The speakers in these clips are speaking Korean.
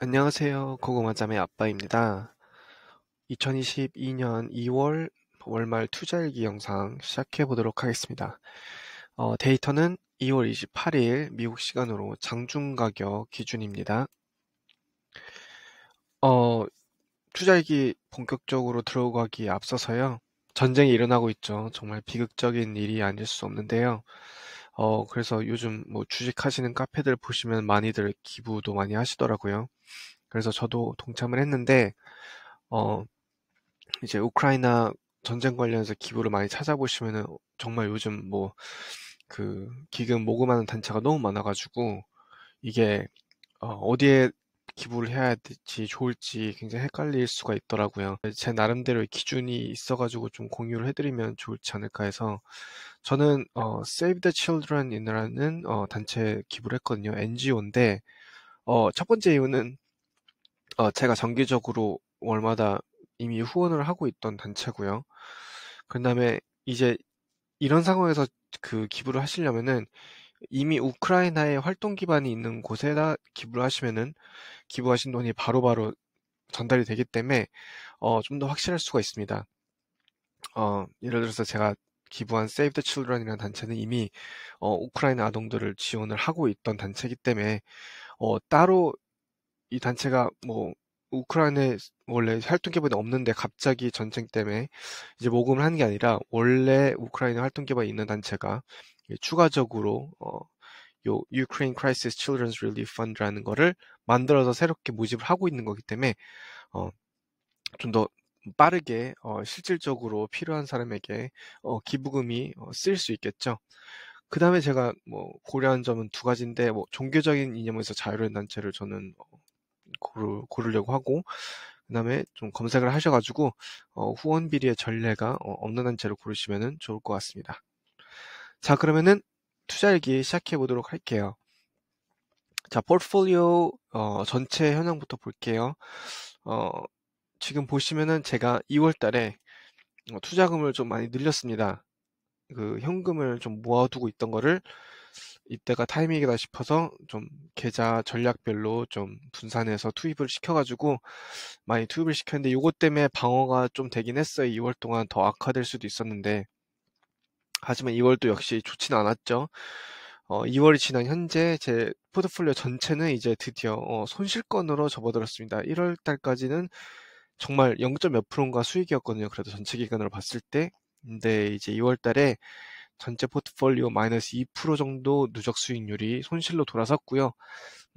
안녕하세요. 고구마자매 아빠입니다. 2022년 2월 월말 투자일기 영상 시작해 보도록 하겠습니다. 어, 데이터는 2월 28일 미국 시간으로 장중 가격 기준입니다. 어, 투자일기 본격적으로 들어가기에 앞서서요. 전쟁이 일어나고 있죠. 정말 비극적인 일이 아닐 수 없는데요. 어, 그래서 요즘 뭐 주식하시는 카페들 보시면 많이들 기부도 많이 하시더라고요. 그래서 저도 동참을 했는데, 어, 이제 우크라이나 전쟁 관련해서 기부를 많이 찾아보시면은 정말 요즘 뭐 그 기금 모금하는 단체가 너무 많아가지고 이게 어, 어디에 기부를 해야 될지 좋을지 굉장히 헷갈릴 수가 있더라고요. 제 나름대로의 기준이 있어가지고 좀 공유를 해드리면 좋지 않을까 해서 저는 어, Save the Children이라는 어, 단체에 기부를 했거든요. NGO인데 어, 첫 번째 이유는 어, 제가 정기적으로 월마다 이미 후원을 하고 있던 단체고요. 그다음에 이제 이런 상황에서 그 기부를 하시려면은 이미 우크라이나에 활동 기반이 있는 곳에다 기부를 하시면은 기부하신 돈이 바로바로 바로 전달이 되기 때문에 어, 좀 더 확실할 수가 있습니다. 어, 예를 들어서 제가 기부한 Save the Children이라는 단체는 이미 어, 우크라이나 아동들을 지원을 하고 있던 단체이기 때문에 어, 따로 이 단체가 뭐 우크라이나에 원래 활동 기반이 없는데 갑자기 전쟁 때문에 이제 모금을 한게 아니라 원래 우크라이나 활동 기반이 있는 단체가 추가적으로 어, 요 Ukraine Crisis Children's Relief Fund라는 거를 만들어서 새롭게 모집을 하고 있는 거기 때문에 어, 좀더 빠르게 어, 실질적으로 필요한 사람에게 어, 기부금이 어, 쓰일 수 있겠죠. 그 다음에 제가 뭐 고려한 점은 두 가지인데 뭐 종교적인 이념에서 자유로운 단체를 저는 어, 고르, 고르려고 하고 그 다음에 좀 검색을 하셔가지고 어, 후원 비리의 전례가 어, 없는 단체를 고르시면 좋을 것 같습니다. 자 그러면은 투자일기 시작해 보도록 할게요. 자 포트폴리오 어, 전체 현황부터 볼게요. 어, 지금 보시면은 제가 2월 달에 어, 투자금을 좀 많이 늘렸습니다. 그 현금을 좀 모아두고 있던 거를 이때가 타이밍이다 싶어서 좀 계좌 전략별로 좀 분산해서 투입을 시켜가지고 많이 투입을 시켰는데 이것 때문에 방어가 좀 되긴 했어요. 2월 동안 더 악화될 수도 있었는데 하지만 2월도 역시 좋진 않았죠. 어, 2월이 지난 현재 제 포트폴리오 전체는 이제 드디어 어, 손실권으로 접어들었습니다. 1월 달까지는 정말 0.몇 프로인가 수익이었거든요. 그래도 전체 기간으로 봤을 때. 근데 이제 2월 달에 전체 포트폴리오 마이너스 2% 정도 누적 수익률이 손실로 돌아섰고요.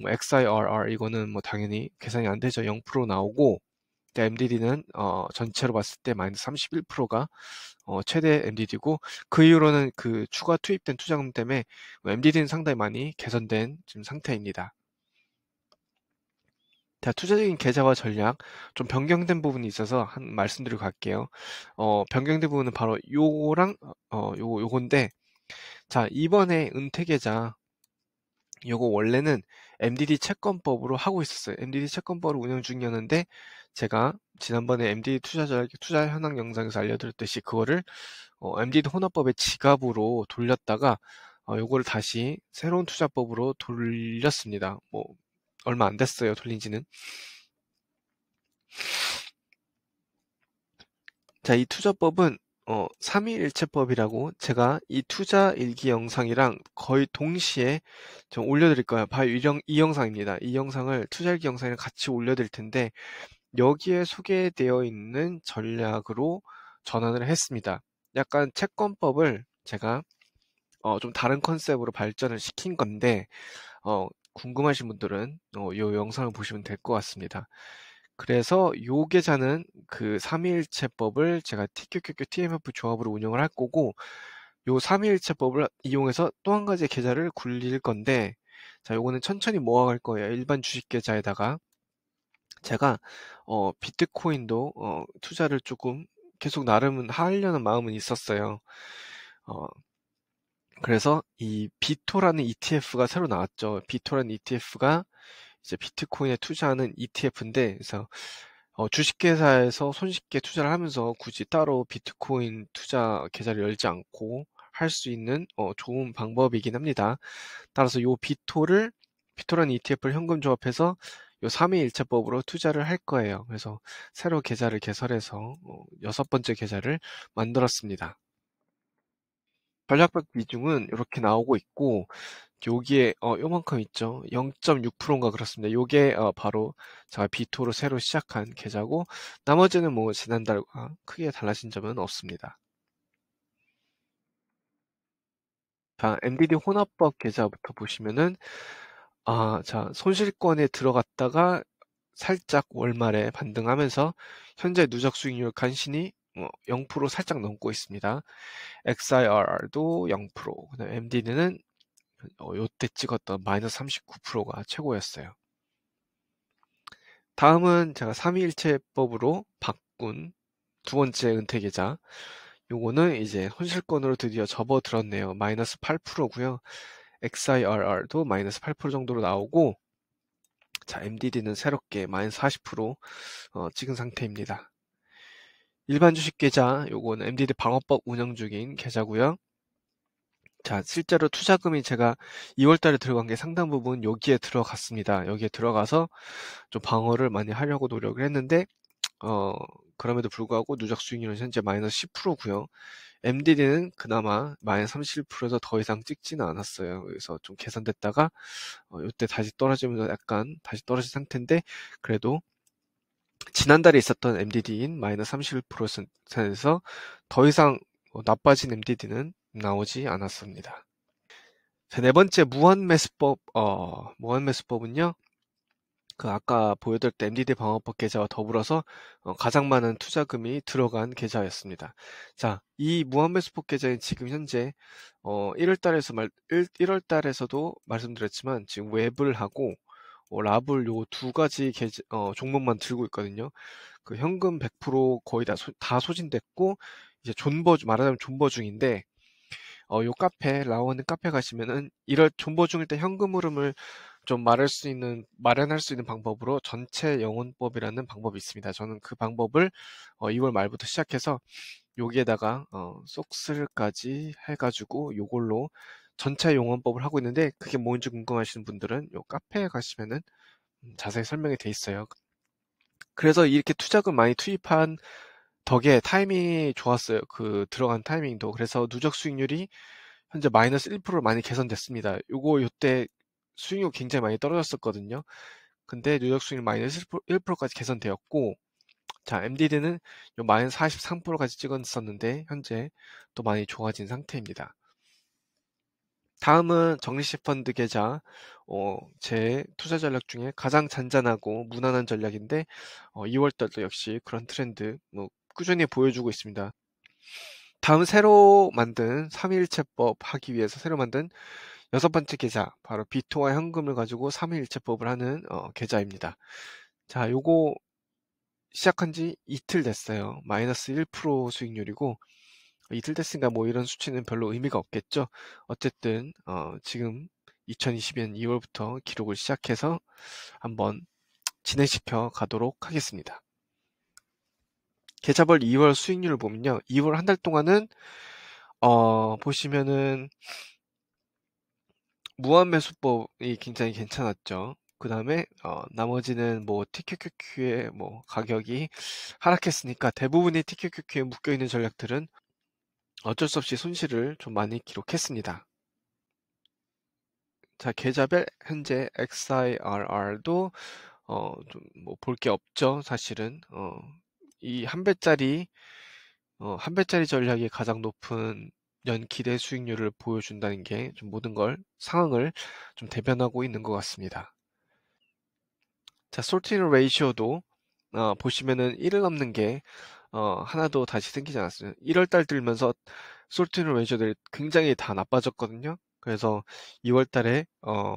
뭐 XIRR 이거는 뭐 당연히 계산이 안 되죠. 0% 나오고 MDD는 어, 전체로 봤을 때 마이너스 31%가 어, 최대 MDD고 그 이후로는 그 추가 투입된 투자금 때문에 MDD는 상당히 많이 개선된 지금 상태입니다. 자, 투자적인 계좌와 전략 좀 변경된 부분이 있어서 한 말씀드리고 갈게요. 어, 변경된 부분은 바로 요거랑 어, 요거 요건데 자, 이번에 은퇴 계좌 요거 원래는 MDD 채권법으로 하고 있었어요. MDD 채권법을 운영 중이었는데 제가 지난번에 MDD 투자 전략 투자 현황 영상에서 알려드렸듯이 그거를 어, MDD 혼합법의 지갑으로 돌렸다가 어, 요거를 다시 새로운 투자법으로 돌렸습니다. 뭐 얼마 안 됐어요. 돌린 지는. 자, 이 투자법은 어, 3일일체법이라고 제가 이 투자 일기 영상이랑 거의 동시에 좀 올려드릴 거예요. 바로 이, 영, 이 영상입니다. 이 영상을 투자 일기 영상이랑 같이 올려드릴 텐데 여기에 소개되어 있는 전략으로 전환을 했습니다. 약간 채권법을 제가 어, 좀 다른 컨셉으로 발전을 시킨 건데 어, 궁금하신 분들은 어, 요 영상을 보시면 될 것 같습니다. 그래서 요 계좌는 그 3일체법을 제가 TQQQ TMF 조합으로 운영을 할 거고 요 3일체법을 이용해서 또 한 가지 계좌를 굴릴 건데 자 요거는 천천히 모아갈 거예요. 일반 주식 계좌에다가 제가 어, 비트코인도 어, 투자를 조금 계속 나름은 하려는 마음은 있었어요. 어, 그래서 이 비토라는 ETF가 새로 나왔죠. 비토라는 ETF가 이제 비트코인에 투자하는 ETF인데, 그래서 어, 주식회사에서 손쉽게 투자를 하면서 굳이 따로 비트코인 투자 계좌를 열지 않고 할 수 있는 어, 좋은 방법이긴 합니다. 따라서 요 비토를 비토라는 ETF를 현금 조합해서 요 3회 일차법으로 투자를 할 거예요. 그래서 새로 계좌를 개설해서 어, 여섯 번째 계좌를 만들었습니다. 전략백 비중은 이렇게 나오고 있고 여기에 어 요만큼 있죠. 0.6%인가 그렇습니다. 요게 어, 바로 제가 비토로 새로 시작한 계좌고 나머지는 뭐 지난달과 아, 크게 달라진 점은 없습니다. 자, MDD 혼합법 계좌부터 보시면은 아, 자, 손실권에 들어갔다가 살짝 월말에 반등하면서 현재 누적 수익률 간신히 0% 뭐 살짝 넘고 있습니다. XIRR도 0%, 그다 MDN은 요때 찍었던 마이너스 39%가 최고였어요. 다음은 제가 3위일체법으로 바꾼 두 번째 은퇴계좌. 요거는 이제 손실권으로 드디어 접어들었네요. 마이너스 8%고요. XIRR도 마이너스 8% 정도로 나오고 자 MDD는 새롭게 마이너스 40% 어, 찍은 상태입니다. 일반 주식 계좌 요건 MDD 방어법 운영 중인 계좌고요. 자, 실제로 투자금이 제가 2월 달에 들어간 게 상당 부분 여기에 들어갔습니다. 여기에 들어가서 좀 방어를 많이 하려고 노력을 했는데 어, 그럼에도 불구하고 누적 수익률은 현재 마이너스 10%고요. MDD는 그나마 마이너스 37%에서 더 이상 찍지는 않았어요. 그래서 좀 개선됐다가 어, 이때 다시 떨어지면서 약간 다시 떨어진 상태인데 그래도 지난달에 있었던 MDD인 마이너스 31%에서 더 이상 뭐 나빠진 MDD는 나오지 않았습니다. 네 번째 무한 매수법 어, 무한 매수법은요. 그 아까 보여드릴 때 MDD 방어법 계좌와 더불어서 어, 가장 많은 투자금이 들어간 계좌였습니다. 자, 이 무한 매수법 계좌는 지금 현재 어, 1월 달에서 말 1, 월 달에서도 말씀드렸지만 지금 웹을 하고 어, 뭐 라블 요 두 가지 계좌, 어, 종목만 들고 있거든요. 그 현금 100% 거의 다, 소, 다 소진됐고 이제 존버 말하자면 존버 중인데 어, 요 카페 라오는 카페 가시면은 이럴 존버 중일 때 현금 흐름을 좀 말할 수 있는 마련할 수 있는 방법으로 전체 영혼법이라는 방법이 있습니다. 저는 그 방법을 어, 2월 말부터 시작해서 여기에다가 어, 속슬까지 해가지고 요걸로 전차 용언법을 하고 있는데 그게 뭔지 궁금하신 분들은 요 카페에 가시면은 음, 자세히 설명이 돼 있어요. 그래서 이렇게 투자금 많이 투입한 덕에 타이밍이 좋았어요. 그 들어간 타이밍도. 그래서 누적 수익률이 현재 마이너스 1%로 많이 개선됐습니다. 요거 요때 수익률 굉장히 많이 떨어졌었거든요. 근데 누적 수익률 마이너스 1%까지 개선되었고 자, MDD는 요 마이너스 43%까지 찍었었는데 현재 또 많이 좋아진 상태입니다. 다음은 정리시펀드 계좌 어, 제 투자 전략 중에 가장 잔잔하고 무난한 전략인데 어, 2월달도 역시 그런 트렌드 뭐 꾸준히 보여주고 있습니다. 다음 새로 만든 3일체법 하기 위해서 새로 만든 여섯 번째 계좌 바로 비토와 현금을 가지고 3일체법을 하는 어, 계좌입니다. 자, 요거 시작한 지 이틀 됐어요. 마이너스 1% 수익률이고 이틀 됐으니까 뭐 이런 수치는 별로 의미가 없겠죠. 어쨌든 어, 지금 2020년 2월부터 기록을 시작해서 한번 진행시켜 가도록 하겠습니다. 계좌벌 2월 수익률을 보면요. 2월 한 달 동안은 어, 보시면은 무한 매수법이 굉장히 괜찮았죠. 그 다음에 어, 나머지는 뭐 TQQQ의 뭐 가격이 하락했으니까 대부분의 TQQQ에 묶여 있는 전략들은 어쩔 수 없이 손실을 좀 많이 기록했습니다. 자, 계좌별 현재 XIRR도 어, 좀뭐볼 게 없죠. 사실은 어, 이 한 배짜리 어, 한 배짜리 전략이 가장 높은 연 기대 수익률을 보여준다는 게좀 모든 걸 상황을 좀 대변하고 있는 것 같습니다. 자, 솔팅 레이시오도 어, 보시면은 1을 넘는 게 어, 하나도 다시 생기지 않았어요. 1월달 들면서 솔트는 이저들이 굉장히 다 나빠졌거든요. 그래서 2월달에 어,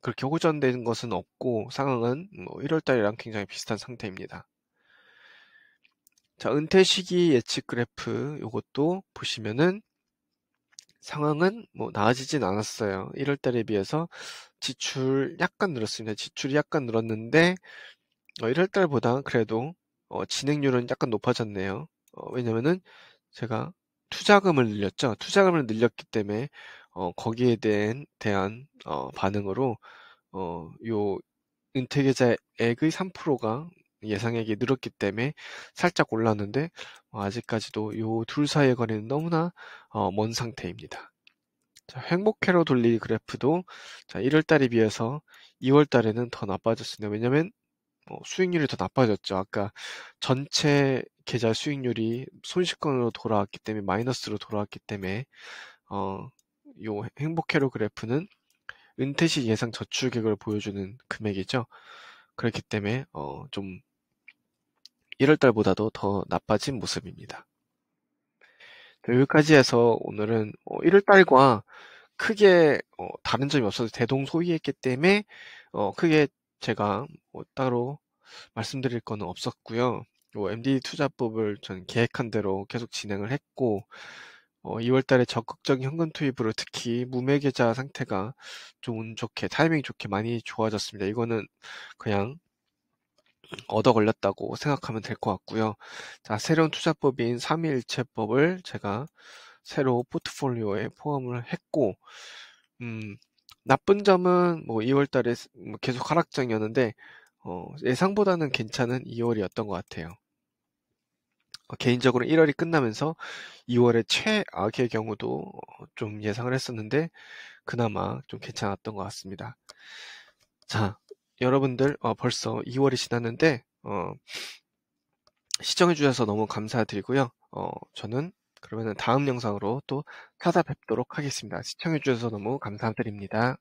그렇게 호전된 것은 없고 상황은 뭐 1월달이랑 굉장히 비슷한 상태입니다. 자 은퇴 시기 예측 그래프 이것도 보시면은 상황은 뭐 나아지진 않았어요. 1월달에 비해서 지출 약간 늘었습니다. 지출이 약간 늘었는데 1월달보다 어, 그래도 어, 진행률은 약간 높아졌네요. 어, 왜냐면은 제가 투자금을 늘렸죠. 투자금을 늘렸기 때문에 어, 거기에 대한, 대한 어, 반응으로 어, 요 은퇴계좌액의 3%가 예상액이 늘었기 때문에 살짝 올랐는데 어, 아직까지도 요 둘 사이의 거리는 너무나 어, 먼 상태입니다. 자, 행복회로 돌리 그래프도 자, 1월 달에 비해서 2월 달에는 더 나빠졌습니다. 왜냐면 뭐 수익률이 더 나빠졌죠. 아까 전체 계좌 수익률이 손실권으로 돌아왔기 때문에 마이너스로 돌아왔기 때문에 어, 요 행복회로 그래프는 은퇴시 예상 저축액을 보여주는 금액이죠. 그렇기 때문에 어, 좀 1월달보다도 더 나빠진 모습입니다. 여기까지 해서 오늘은 1월달과 어, 크게 어, 다른 점이 없어서 대동소이했기 때문에 어, 크게 제가 뭐 따로 말씀드릴 거는 없었고요. 요 MD 투자법을 전 계획한 대로 계속 진행을 했고 어, 2월 달에 적극적인 현금 투입으로 특히 무매 계좌 상태가 좀 운 좋게 타이밍 좋게 많이 좋아졌습니다. 이거는 그냥 얻어 걸렸다고 생각하면 될 것 같고요. 자, 새로운 투자법인 3일체법을 제가 새로 포트폴리오에 포함을 했고 음, 나쁜 점은 뭐 2월 달에 뭐 계속 하락장이었는데 어, 예상보다는 괜찮은 2월이었던 것 같아요. 어, 개인적으로 1월이 끝나면서 2월의 최악의 경우도 어, 좀 예상을 했었는데 그나마 좀 괜찮았던 것 같습니다. 자, 여러분들 어, 벌써 2월이 지났는데 어, 시청해 주셔서 너무 감사드리고요. 어, 저는 그러면 다음 영상으로 또 찾아뵙도록 하겠습니다. 시청해주셔서 너무 감사드립니다.